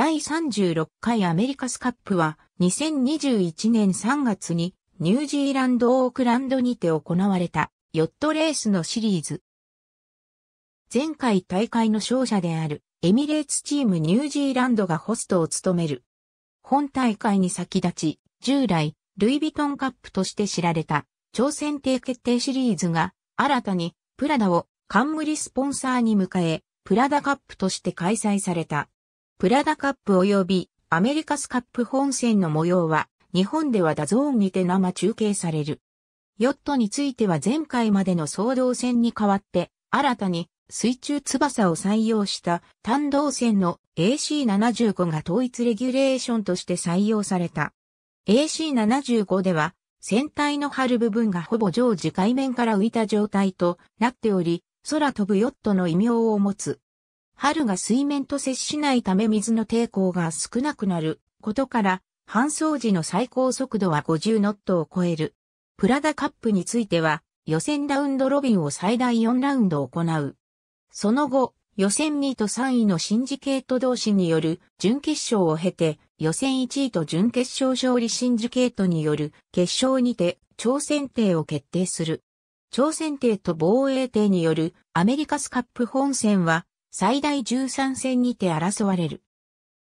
第36回アメリカスカップは2021年3月にニュージーランドオークランドにて行われたヨットレースのシリーズ。前回大会の勝者であるエミレーツチームニュージーランドがホストを務める。本大会に先立ち、従来、ルイ・ヴィトンカップとして知られた挑戦帝決定シリーズが新たにプラダを冠スポンサーに迎え、プラダカップとして開催された。プラダカップ及びアメリカスカップ本戦の模様は、日本ではダゾーンにて生中継される。ヨットについては前回までの総動船に代わって、新たに水中翼を採用した単動船の AC75 が統一レギュレーションとして採用された。AC75 では、船体の張る部分がほぼ常時海面から浮いた状態となっており、空飛ぶヨットの異名を持つ。春が水面と接しないため水の抵抗が少なくなることから、搬送時の最高速度は50ノットを超える。プラダカップについては、予選ラウンドロビンを最大4ラウンド行う。その後、予選2位と3位のシンジケート同士による準決勝を経て、予選1位と準決勝勝利シンジケートによる決勝にて挑戦艇を決定する。挑戦艇と防衛艇によるアメリカスカップ本戦は最大13戦にて争われる。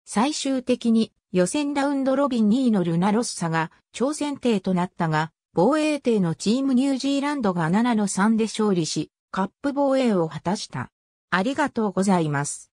最終的に予選ラウンドロビン2位のルナロッサが挑戦艇となったが、防衛艇のチームニュージーランドが7の3で勝利し、カップ防衛を果たした。ありがとうございます。